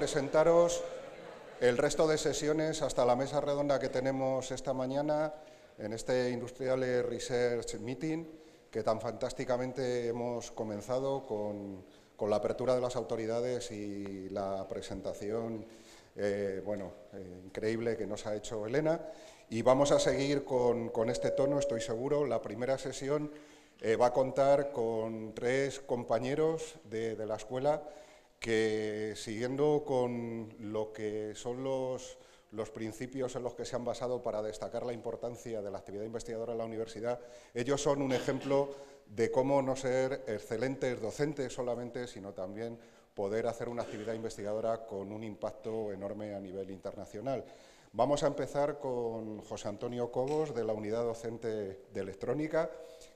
presentaros el resto de sesiones hasta la mesa redonda que tenemos esta mañana en este Industrial Research Meeting, que tan fantásticamente hemos comenzado con, la apertura de las autoridades y la presentación eh, bueno, eh, increíble que nos ha hecho Elena. Y vamos a seguir con, este tono, estoy seguro. La primera sesión eh, va a contar con tres compañeros de, de la escuela que siguiendo con lo que son los, principios en los que se han basado para destacar la importancia de la actividad investigadora en la universidad, ellos son un ejemplo de cómo no ser excelentes docentes solamente, sino también poder hacer una actividad investigadora con un impacto enorme a nivel internacional. Vamos a empezar con José Antonio Cobos, de la Unidad Docente de Electrónica,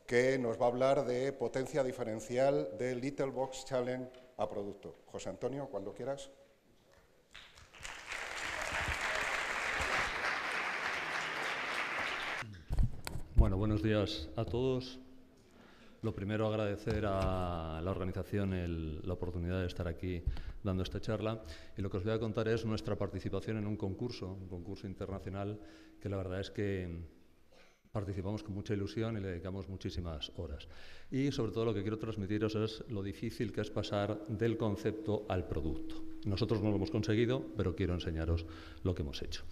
que nos va a hablar de potencia diferencial de Little Box Challenge a producto. José Antonio, cuando quieras. Bueno, buenos días a todos. Lo primero, agradecer a la organización la oportunidad de estar aquí dando esta charla. Y lo que os voy a contar es nuestra participación en un concurso, un concurso internacional, que la verdad es que participamos con mucha ilusión y le dedicamos muchísimas horas. Y sobre todo lo que quiero transmitiros es lo difícil que es pasar del concepto al producto. Nosotros no lo hemos conseguido, pero quiero enseñaros lo que hemos hecho.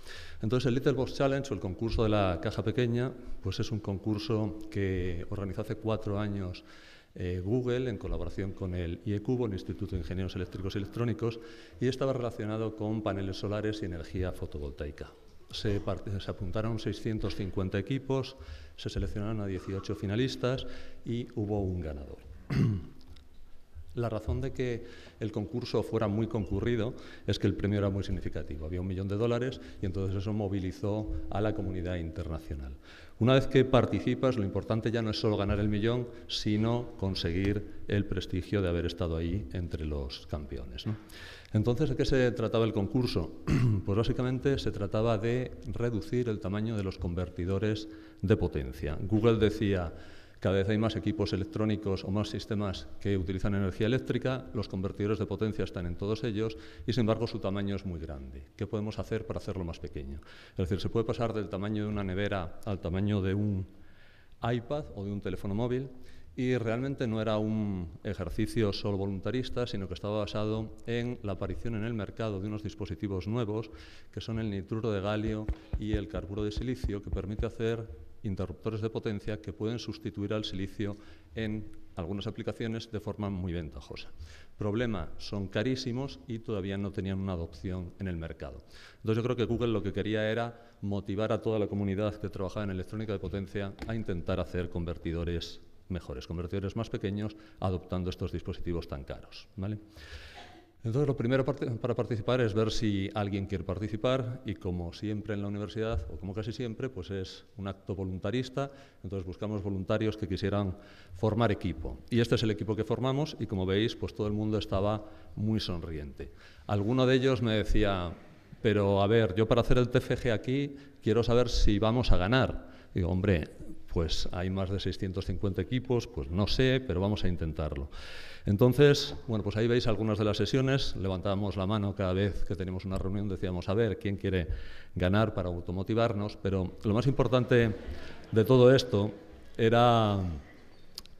Entonces, el Little Box Challenge o el concurso de la caja pequeña, pues es un concurso que organizó hace cuatro años eh, Google en colaboración con el IECUBO, el Instituto de Ingenieros Eléctricos y Electrónicos, y estaba relacionado con paneles solares y energía fotovoltaica se, apuntaron 650 equipos, se seleccionaron a 18 finalistas y hubo un ganador. La razón de que el concurso fuera muy concurrido es que el premio era muy significativo. Había un millón de dólares y entonces eso movilizó a la comunidad internacional. Una vez que participas, lo importante ya no es solo ganar el millón, sino conseguir el prestigio de haber estado ahí entre los campeones. Entonces, ¿de qué se trataba el concurso? Pues básicamente se trataba de reducir el tamaño de los convertidores de potencia. Google decía cada vez hay más equipos electrónicos o más sistemas que utilizan energía eléctrica, los convertidores de potencia están en todos ellos y, sin embargo, su tamaño es muy grande. ¿Qué podemos hacer para hacerlo más pequeño? Es decir, se puede pasar del tamaño de una nevera al tamaño de un iPad o de un teléfono móvil y realmente no era un ejercicio solo voluntarista, sino que estaba basado en la aparición en el mercado de unos dispositivos nuevos, que son el nitruro de galio y el carburo de silicio, que permite hacer interruptores de potencia que pueden sustituir al silicio en algunas aplicaciones de forma muy ventajosa. Problema, son carísimos y todavía no tenían una adopción en el mercado. Entonces yo creo que Google lo que quería era motivar a toda la comunidad que trabajaba en electrónica de potencia a intentar hacer convertidores mejores, convertidores más pequeños, adoptando estos dispositivos tan caros. ¿vale? Entonces, lo primero para participar es ver si alguien quiere participar y como siempre en la universidad, o como casi siempre, pues es un acto voluntarista, entonces buscamos voluntarios que quisieran formar equipo. Y este es el equipo que formamos y como veis, pues todo el mundo estaba muy sonriente. Alguno de ellos me decía, pero a ver, yo para hacer el TFG aquí quiero saber si vamos a ganar. Y digo, hombre, pues hay más de 650 equipos, pues no sé, pero vamos a intentarlo. Entonces, bueno, pues ahí veis algunas de las sesiones, levantábamos la mano cada vez que teníamos una reunión, decíamos, a ver, ¿quién quiere ganar para automotivarnos? Pero lo más importante de todo esto era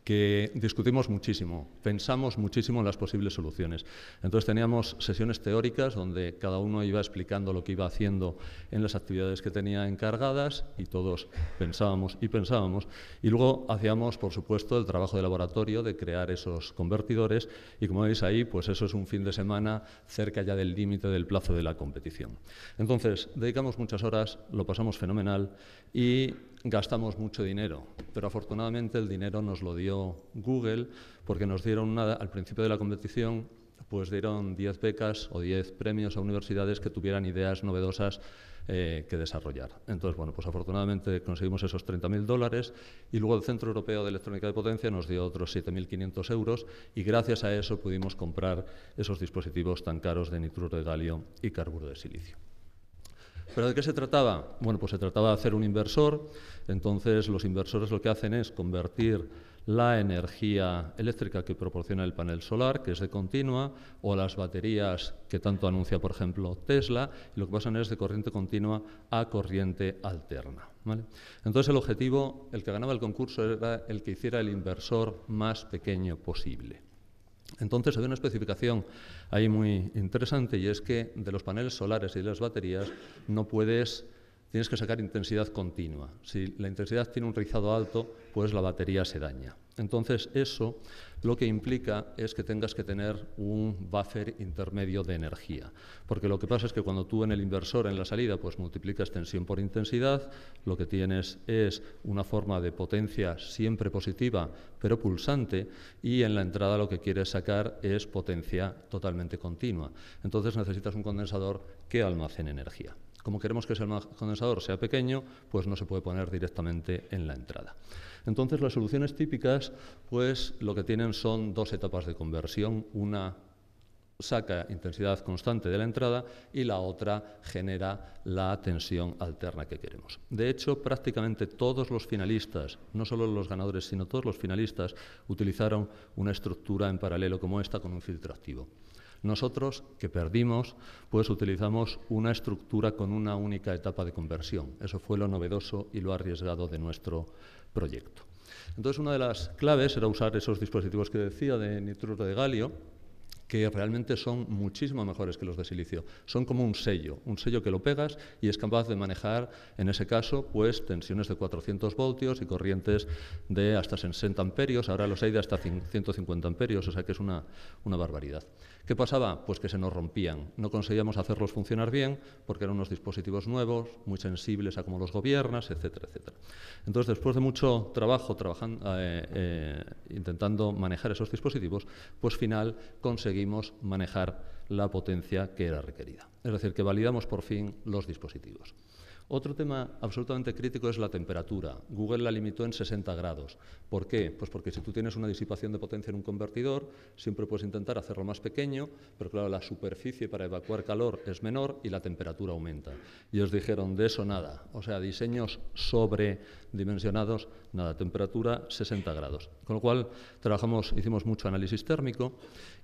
que discutimos muchísimo, pensamos muchísimo en las posibles soluciones. Entonces teníamos sesiones teóricas donde cada uno iba explicando lo que iba haciendo en las actividades que tenía encargadas y todos pensábamos y pensábamos. Y luego hacíamos, por supuesto, el trabajo de laboratorio de crear esos convertidores y como veis ahí, pues eso es un fin de semana cerca ya del límite del plazo de la competición. Entonces, dedicamos muchas horas, lo pasamos fenomenal y gastamos mucho dinero. Pero afortunadamente el dinero nos lo dio Google porque nos dieron al principio de la competición pues dieron 10 becas o 10 premios a universidades que tuvieran ideas novedosas eh, que desarrollar. Entonces, bueno, pues afortunadamente conseguimos esos 30.000 dólares y luego el Centro Europeo de Electrónica de Potencia nos dio otros 7.500 euros y gracias a eso pudimos comprar esos dispositivos tan caros de nitruro de galio y carburo de silicio. ¿Pero de qué se trataba? Bueno, pues se trataba de hacer un inversor. Entonces, los inversores lo que hacen es convertir la energía eléctrica que proporciona el panel solar, que es de continua, o las baterías que tanto anuncia, por ejemplo, Tesla, y lo que pasan es de corriente continua a corriente alterna. Entonces el objetivo, el que ganaba el concurso era el que hiciera el inversor más pequeño posible. Entonces hay una especificación ahí muy interesante y es que de los paneles solares y de las baterías no puedes tienes que sacar intensidad continua. Si la intensidad tiene un rizado alto, pues la batería se daña. Entonces, eso lo que implica es que tengas que tener un buffer intermedio de energía. Porque lo que pasa es que cuando tú en el inversor, en la salida, pues multiplicas tensión por intensidad, lo que tienes es una forma de potencia siempre positiva, pero pulsante, y en la entrada lo que quieres sacar es potencia totalmente continua. Entonces necesitas un condensador que almacene energía. Como queremos que ese condensador sea pequeño, pues no se puede poner directamente en la entrada. Entonces, las soluciones típicas, pues lo que tienen son dos etapas de conversión, una saca intensidad constante de la entrada y la otra genera la tensión alterna que queremos. De hecho, prácticamente todos los finalistas, no solo los ganadores, sino todos los finalistas, utilizaron una estructura en paralelo como esta con un filtro activo. Nosotros, que perdimos, pues utilizamos una estructura con una única etapa de conversión. Eso fue lo novedoso y lo arriesgado de nuestro proyecto. Entonces, una de las claves era usar esos dispositivos que decía de nitruro de galio, que realmente son muchísimo mejores que los de silicio. Son como un sello, un sello que lo pegas y es capaz de manejar, en ese caso, pues tensiones de 400 voltios y corrientes de hasta 60 amperios. Ahora los hay de hasta 150 amperios, o sea que es una barbaridad. ¿Qué pasaba? Pues que se nos rompían. No conseguíamos hacerlos funcionar bien porque eran unos dispositivos nuevos, muy sensibles a cómo los gobiernas, etcétera, etcétera. Entonces, después de mucho trabajo trabajando, eh, eh, intentando manejar esos dispositivos, pues final conseguimos manejar la potencia que era requerida. Es decir, que validamos por fin los dispositivos. Otro tema absolutamente crítico es la temperatura. Google la limitó en 60 grados. ¿Por qué? Pues porque si tú tienes una disipación de potencia en un convertidor, siempre puedes intentar hacerlo más pequeño, pero claro, la superficie para evacuar calor es menor y la temperatura aumenta. Y os dijeron, de eso nada. O sea, diseños sobredimensionados, nada, temperatura 60 grados. Con lo cual, trabajamos, hicimos mucho análisis térmico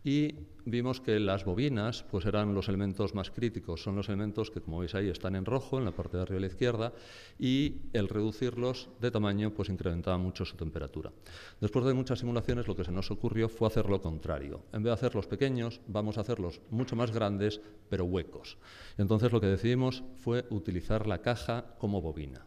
y vimos que las bobinas pues eran los elementos más críticos, son los elementos que, como veis ahí, están en rojo en la parte de la izquierda, y el reducirlos de tamaño pues incrementaba mucho su temperatura. Después de muchas simulaciones lo que se nos ocurrió fue hacer lo contrario. En vez de hacerlos pequeños, vamos a hacerlos mucho más grandes, pero huecos. Entonces lo que decidimos fue utilizar la caja como bobina.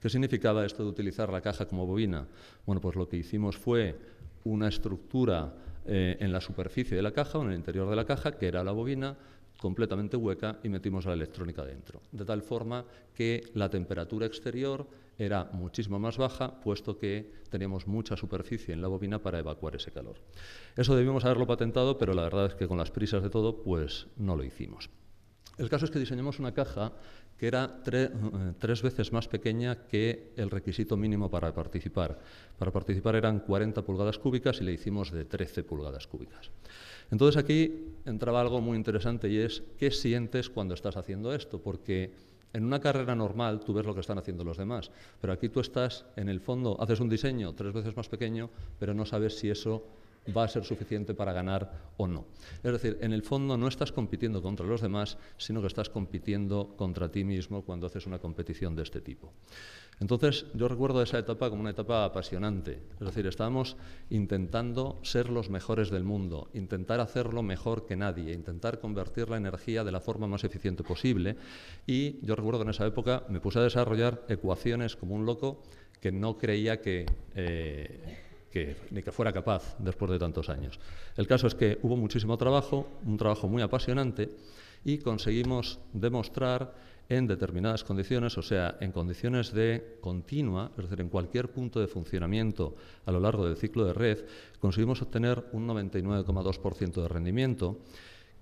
¿Qué significaba esto de utilizar la caja como bobina? Bueno, pues lo que hicimos fue una estructura eh, en la superficie de la caja o en el interior de la caja, que era la bobina, completamente hueca y metimos la electrónica dentro, de tal forma que la temperatura exterior era muchísimo más baja, puesto que teníamos mucha superficie en la bobina para evacuar ese calor. Eso debimos haberlo patentado, pero la verdad es que con las prisas de todo, pues no lo hicimos. El caso es que diseñamos una caja que era eh, tres veces más pequeña que el requisito mínimo para participar. Para participar eran 40 pulgadas cúbicas y le hicimos de 13 pulgadas cúbicas. Entonces aquí entraba algo muy interesante y es qué sientes cuando estás haciendo esto, porque en una carrera normal tú ves lo que están haciendo los demás, pero aquí tú estás en el fondo, haces un diseño tres veces más pequeño, pero no sabes si eso va a ser suficiente para ganar o no. Es decir, en el fondo no estás compitiendo contra los demás, sino que estás compitiendo contra ti mismo cuando haces una competición de este tipo. Entonces, yo recuerdo esa etapa como una etapa apasionante. Es decir, estábamos intentando ser los mejores del mundo, intentar hacerlo mejor que nadie, intentar convertir la energía de la forma más eficiente posible. Y yo recuerdo en esa época me puse a desarrollar ecuaciones como un loco que no creía que... Eh, que ni que fuera capaz después de tantos años. El caso es que hubo muchísimo trabajo, un trabajo muy apasionante, y conseguimos demostrar en determinadas condiciones, o sea, en condiciones de continua, es decir, en cualquier punto de funcionamiento a lo largo del ciclo de red, conseguimos obtener un 99,2% de rendimiento,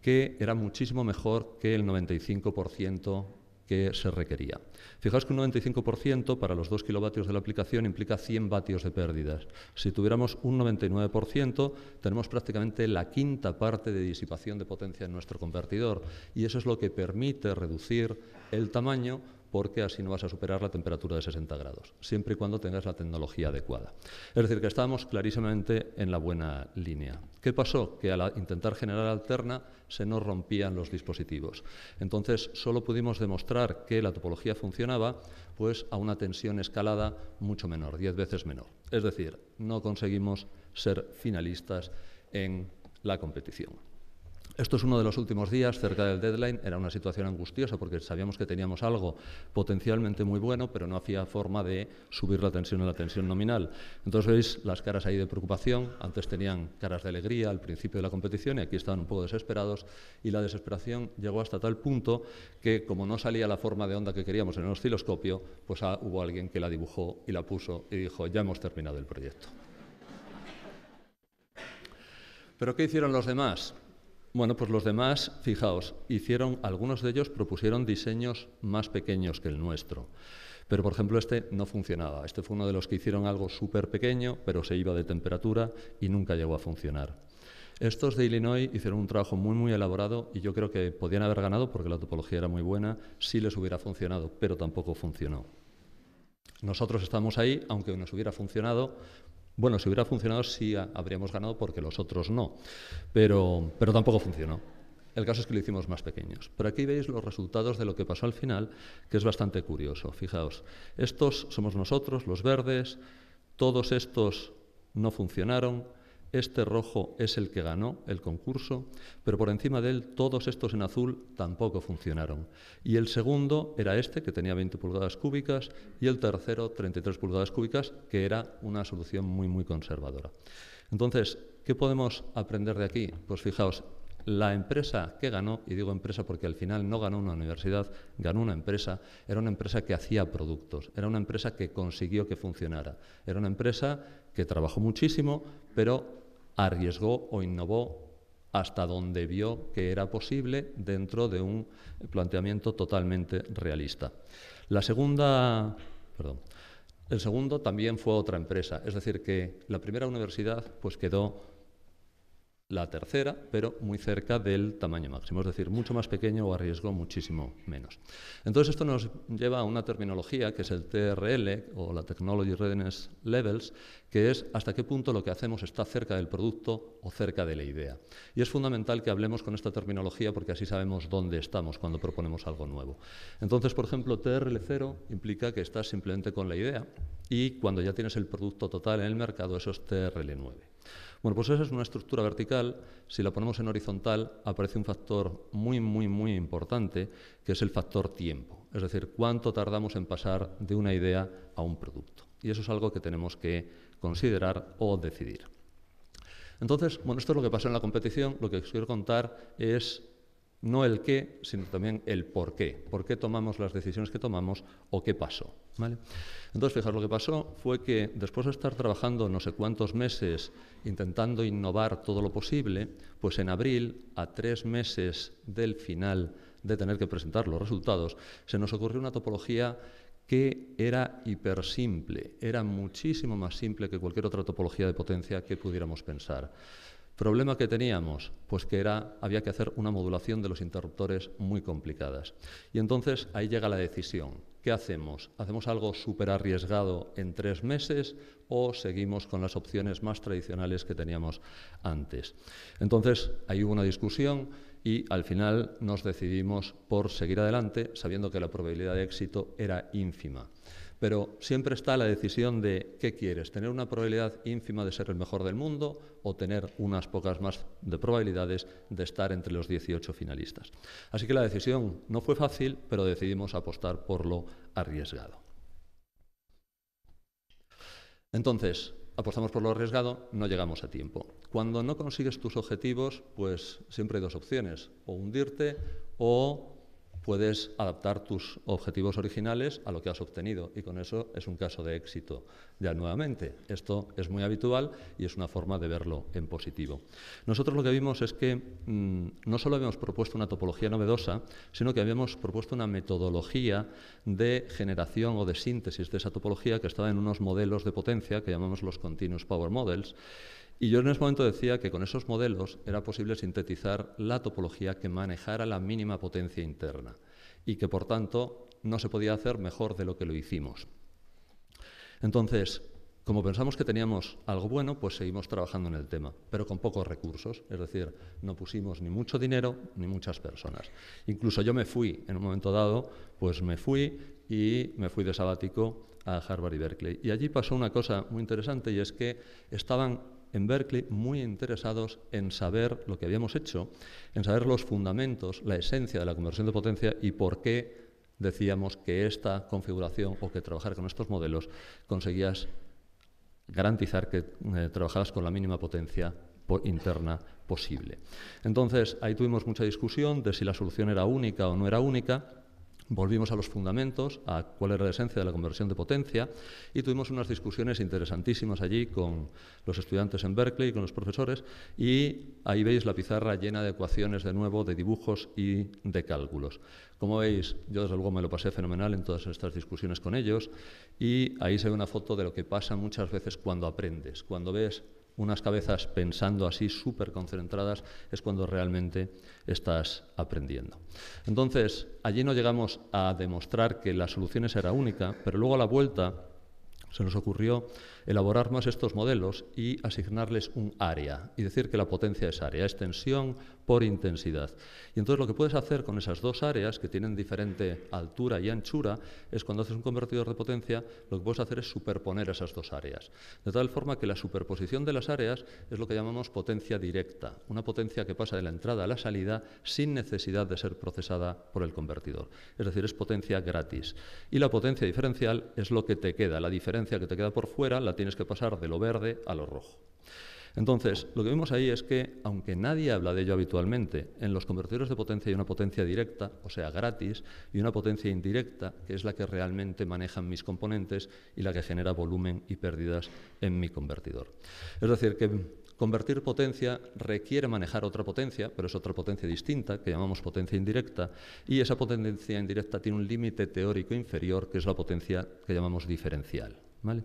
que era muchísimo mejor que el 95% que se requería. Fijaos que un 95% para los 2 kilovatios de la aplicación implica 100 vatios de pérdidas. Si tuviéramos un 99%, tenemos prácticamente la quinta parte de disipación de potencia en nuestro convertidor y eso es lo que permite reducir el tamaño porque así no vas a superar la temperatura de 60 grados, siempre y cuando tengas la tecnología adecuada. Es decir, que estábamos clarísimamente en la buena línea. ¿Qué pasó? Que al intentar generar alterna se nos rompían los dispositivos. Entonces, solo pudimos demostrar que la topología funcionaba pues a una tensión escalada mucho menor, 10 veces menor. Es decir, no conseguimos ser finalistas en la competición. Esto es uno de los últimos días, cerca del deadline, era una situación angustiosa porque sabíamos que teníamos algo potencialmente muy bueno, pero no hacía forma de subir la tensión a la tensión nominal. Entonces veis las caras ahí de preocupación, antes tenían caras de alegría al principio de la competición y aquí estaban un poco desesperados y la desesperación llegó hasta tal punto que como no salía la forma de onda que queríamos en el osciloscopio, pues ah, hubo alguien que la dibujó y la puso y dijo, ya hemos terminado el proyecto. ¿Pero qué hicieron los demás? Bueno, pues los demás, fijaos, hicieron, algunos de ellos propusieron diseños más pequeños que el nuestro. Pero, por ejemplo, este no funcionaba. Este fue uno de los que hicieron algo súper pequeño, pero se iba de temperatura y nunca llegó a funcionar. Estos de Illinois hicieron un trabajo muy, muy elaborado y yo creo que podían haber ganado porque la topología era muy buena, si les hubiera funcionado, pero tampoco funcionó. Nosotros estamos ahí, aunque nos hubiera funcionado, bueno, si hubiera funcionado sí habríamos ganado porque los otros no, pero, pero tampoco funcionó. El caso es que lo hicimos más pequeños. Pero aquí veis los resultados de lo que pasó al final, que es bastante curioso. Fijaos, estos somos nosotros, los verdes, todos estos no funcionaron, este rojo es el que ganó el concurso, pero por encima de él todos estos en azul tampoco funcionaron. Y el segundo era este, que tenía 20 pulgadas cúbicas, y el tercero 33 pulgadas cúbicas, que era una solución muy, muy conservadora. Entonces, ¿qué podemos aprender de aquí? Pues fijaos, la empresa que ganó, y digo empresa porque al final no ganó una universidad, ganó una empresa, era una empresa que hacía productos, era una empresa que consiguió que funcionara, era una empresa que trabajó muchísimo, pero arriesgó o innovó hasta donde vio que era posible dentro de un planteamiento totalmente realista. La segunda, perdón, el segundo también fue otra empresa, es decir que la primera universidad pues quedó la tercera, pero muy cerca del tamaño máximo, es decir, mucho más pequeño o a riesgo muchísimo menos. Entonces esto nos lleva a una terminología que es el TRL o la Technology Readiness Levels, que es hasta qué punto lo que hacemos está cerca del producto o cerca de la idea. Y es fundamental que hablemos con esta terminología porque así sabemos dónde estamos cuando proponemos algo nuevo. Entonces, por ejemplo, TRL0 implica que estás simplemente con la idea y cuando ya tienes el producto total en el mercado, eso es TRL9. Bueno, pues esa es una estructura vertical. Si la ponemos en horizontal, aparece un factor muy, muy, muy importante, que es el factor tiempo. Es decir, cuánto tardamos en pasar de una idea a un producto. Y eso es algo que tenemos que considerar o decidir. Entonces, bueno, esto es lo que pasa en la competición. Lo que os quiero contar es no el qué, sino también el por qué. ¿Por qué tomamos las decisiones que tomamos o qué pasó? Entonces, fijaros, lo que pasó fue que después de estar trabajando no sé cuántos meses intentando innovar todo lo posible, pues en abril, a tres meses del final de tener que presentar los resultados, se nos ocurrió una topología que era hipersimple, era muchísimo más simple que cualquier otra topología de potencia que pudiéramos pensar. Problema que teníamos, pues que era había que hacer una modulación de los interruptores muy complicadas. Y entonces ahí llega la decisión. ¿Qué hacemos? ¿Hacemos algo súper arriesgado en tres meses o seguimos con las opciones más tradicionales que teníamos antes? Entonces, ahí hubo una discusión y al final nos decidimos por seguir adelante sabiendo que la probabilidad de éxito era ínfima. Pero siempre está la decisión de qué quieres, tener una probabilidad ínfima de ser el mejor del mundo o tener unas pocas más de probabilidades de estar entre los 18 finalistas. Así que la decisión no fue fácil, pero decidimos apostar por lo arriesgado. Entonces, apostamos por lo arriesgado, no llegamos a tiempo. Cuando no consigues tus objetivos, pues siempre hay dos opciones, o hundirte o puedes adaptar tus objetivos originales a lo que has obtenido y con eso es un caso de éxito. Ya nuevamente, esto es muy habitual y es una forma de verlo en positivo. Nosotros lo que vimos es que mm, no solo habíamos propuesto una topología novedosa, sino que habíamos propuesto una metodología de generación o de síntesis de esa topología que estaba en unos modelos de potencia que llamamos los Continuous Power Models y yo en ese momento decía que con esos modelos era posible sintetizar la topología que manejara la mínima potencia interna y que por tanto no se podía hacer mejor de lo que lo hicimos. Entonces, como pensamos que teníamos algo bueno, pues seguimos trabajando en el tema, pero con pocos recursos, es decir, no pusimos ni mucho dinero ni muchas personas. Incluso yo me fui, en un momento dado, pues me fui y me fui de sabático a Harvard y Berkeley. Y allí pasó una cosa muy interesante y es que estaban en Berkeley muy interesados en saber lo que habíamos hecho, en saber los fundamentos, la esencia de la conversión de potencia y por qué decíamos que esta configuración o que trabajar con estos modelos conseguías garantizar que eh, trabajabas con la mínima potencia interna posible. Entonces, ahí tuvimos mucha discusión de si la solución era única o no era única. Volvimos a los fundamentos, a cuál era la esencia de la conversión de potencia y tuvimos unas discusiones interesantísimas allí con los estudiantes en Berkeley, con los profesores y ahí veis la pizarra llena de ecuaciones de nuevo, de dibujos y de cálculos. Como veis, yo desde luego me lo pasé fenomenal en todas estas discusiones con ellos y ahí se ve una foto de lo que pasa muchas veces cuando aprendes, cuando ves unas cabezas pensando así, súper concentradas, es cuando realmente estás aprendiendo. Entonces, allí no llegamos a demostrar que la solución era única, pero luego a la vuelta se nos ocurrió elaborar más estos modelos y asignarles un área y decir que la potencia es área, es tensión por intensidad. Y entonces lo que puedes hacer con esas dos áreas que tienen diferente altura y anchura es cuando haces un convertidor de potencia, lo que puedes hacer es superponer esas dos áreas. De tal forma que la superposición de las áreas es lo que llamamos potencia directa, una potencia que pasa de la entrada a la salida sin necesidad de ser procesada por el convertidor. Es decir, es potencia gratis. Y la potencia diferencial es lo que te queda, la diferencia que te queda por fuera, la tienes que pasar de lo verde a lo rojo. Entonces, lo que vemos ahí es que, aunque nadie habla de ello habitualmente, en los convertidores de potencia hay una potencia directa, o sea, gratis, y una potencia indirecta, que es la que realmente manejan mis componentes y la que genera volumen y pérdidas en mi convertidor. Es decir, que Convertir potencia requiere manejar otra potencia, pero es otra potencia distinta, que llamamos potencia indirecta, y esa potencia indirecta tiene un límite teórico inferior, que es la potencia que llamamos diferencial. ¿vale?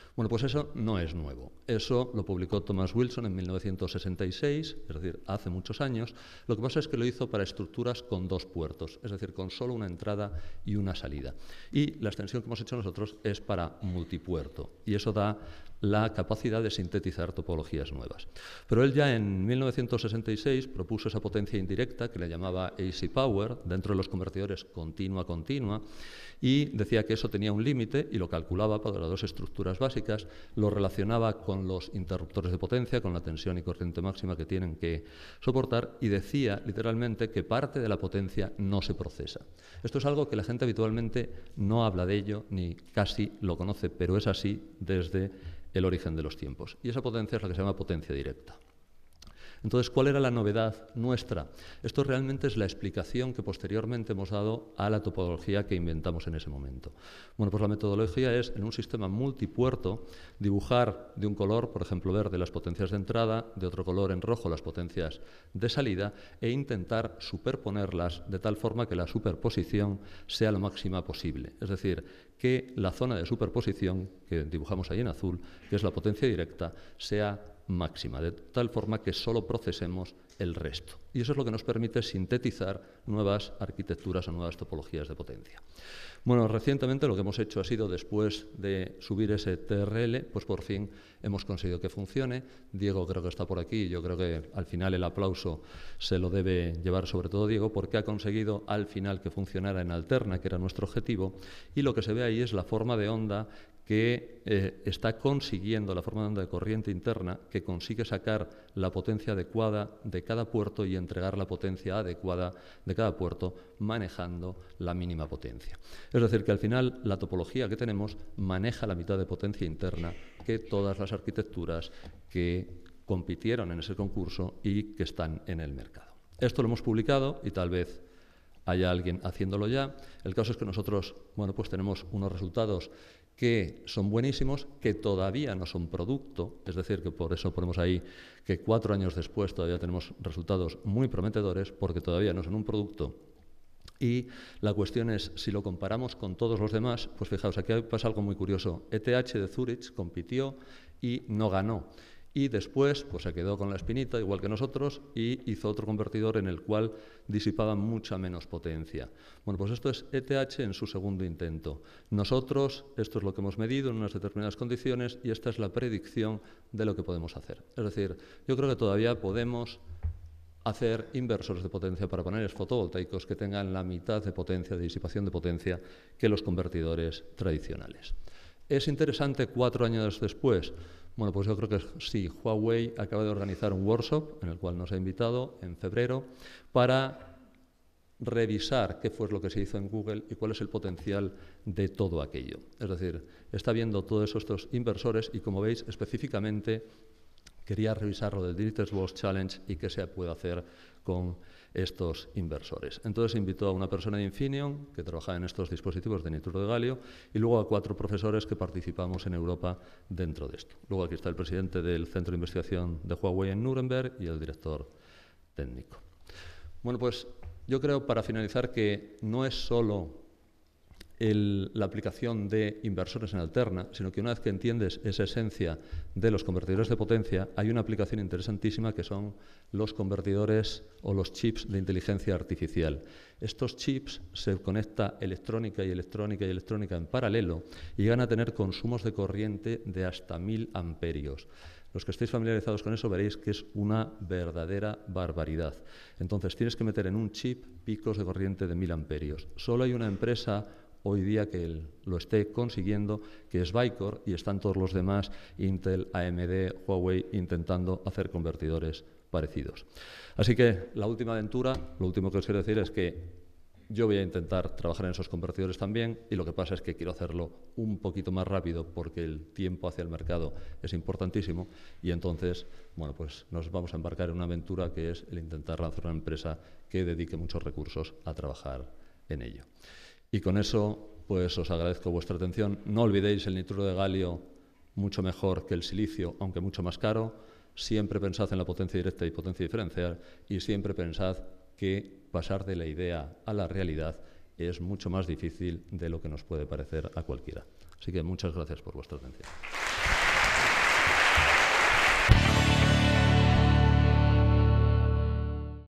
Bueno, pues eso no es nuevo. Eso lo publicó Thomas Wilson en 1966, es decir, hace muchos años. Lo que pasa es que lo hizo para estructuras con dos puertos, es decir, con solo una entrada y una salida. Y la extensión que hemos hecho nosotros es para multipuerto, y eso da la capacidad de sintetizar topologías nuevas. Pero él ya en 1966 propuso esa potencia indirecta que le llamaba AC Power dentro de los convertidores continua-continua y decía que eso tenía un límite y lo calculaba para las dos estructuras básicas lo relacionaba con los interruptores de potencia, con la tensión y corriente máxima que tienen que soportar y decía literalmente que parte de la potencia no se procesa. Esto es algo que la gente habitualmente no habla de ello ni casi lo conoce, pero es así desde el origen de los tiempos. Y esa potencia es la que se llama potencia directa. Entonces, ¿cuál era la novedad nuestra? Esto realmente es la explicación que posteriormente hemos dado a la topología que inventamos en ese momento. Bueno, pues la metodología es, en un sistema multipuerto, dibujar de un color, por ejemplo verde, las potencias de entrada, de otro color en rojo las potencias de salida e intentar superponerlas de tal forma que la superposición sea lo máxima posible. Es decir, que la zona de superposición que dibujamos ahí en azul, que es la potencia directa, sea máxima, de tal forma que solo procesemos el resto. Y eso es lo que nos permite sintetizar nuevas arquitecturas o nuevas topologías de potencia. Bueno, recientemente lo que hemos hecho ha sido, después de subir ese TRL, pues por fin hemos conseguido que funcione. Diego creo que está por aquí, yo creo que al final el aplauso se lo debe llevar sobre todo Diego, porque ha conseguido al final que funcionara en alterna, que era nuestro objetivo, y lo que se ve ahí es la forma de onda que eh, está consiguiendo la forma de onda de corriente interna, que consigue sacar la potencia adecuada de cada puerto y entregar la potencia adecuada de cada puerto manejando la mínima potencia. Es decir, que al final la topología que tenemos maneja la mitad de potencia interna que todas las arquitecturas que compitieron en ese concurso y que están en el mercado. Esto lo hemos publicado y tal vez haya alguien haciéndolo ya. El caso es que nosotros, bueno, pues tenemos unos resultados que son buenísimos, que todavía no son producto, es decir, que por eso ponemos ahí que cuatro años después todavía tenemos resultados muy prometedores, porque todavía no son un producto. Y la cuestión es, si lo comparamos con todos los demás, pues fijaos, aquí pasa algo muy curioso. ETH de Zurich compitió y no ganó y después pues se quedó con la espinita igual que nosotros y hizo otro convertidor en el cual disipaba mucha menos potencia. Bueno, pues esto es ETH en su segundo intento. Nosotros esto es lo que hemos medido en unas determinadas condiciones y esta es la predicción de lo que podemos hacer. Es decir, yo creo que todavía podemos hacer inversores de potencia para paneles fotovoltaicos que tengan la mitad de potencia, de disipación de potencia, que los convertidores tradicionales. Es interesante cuatro años después bueno, pues yo creo que sí, Huawei acaba de organizar un workshop en el cual nos ha invitado en febrero para revisar qué fue lo que se hizo en Google y cuál es el potencial de todo aquello. Es decir, está viendo todos estos inversores y como veis específicamente quería revisar lo del Directors Boss Challenge y qué se puede hacer con estos inversores. Entonces invitó a una persona de Infineon que trabajaba en estos dispositivos de Nitro de galio y luego a cuatro profesores que participamos en Europa dentro de esto. Luego aquí está el presidente del Centro de Investigación de Huawei en Nuremberg y el director técnico. Bueno, pues yo creo para finalizar que no es solo la aplicación de inversores en alterna, sino que una vez que entiendes esa esencia de los convertidores de potencia, hay una aplicación interesantísima que son los convertidores o los chips de inteligencia artificial. Estos chips se conecta electrónica y electrónica y electrónica en paralelo y llegan a tener consumos de corriente de hasta 1000 amperios. Los que estéis familiarizados con eso veréis que es una verdadera barbaridad. Entonces tienes que meter en un chip picos de corriente de mil amperios. Solo hay una empresa hoy día que lo esté consiguiendo, que es Vicor, y están todos los demás, Intel, AMD, Huawei, intentando hacer convertidores parecidos. Así que la última aventura, lo último que os quiero decir es que yo voy a intentar trabajar en esos convertidores también y lo que pasa es que quiero hacerlo un poquito más rápido porque el tiempo hacia el mercado es importantísimo y entonces, bueno, pues nos vamos a embarcar en una aventura que es el intentar lanzar una empresa que dedique muchos recursos a trabajar en ello. Y con eso, pues os agradezco vuestra atención. No olvidéis el nitruro de galio, mucho mejor que el silicio, aunque mucho más caro. Siempre pensad en la potencia directa y potencia diferencial y siempre pensad que pasar de la idea a la realidad es mucho más difícil de lo que nos puede parecer a cualquiera. Así que muchas gracias por vuestra atención.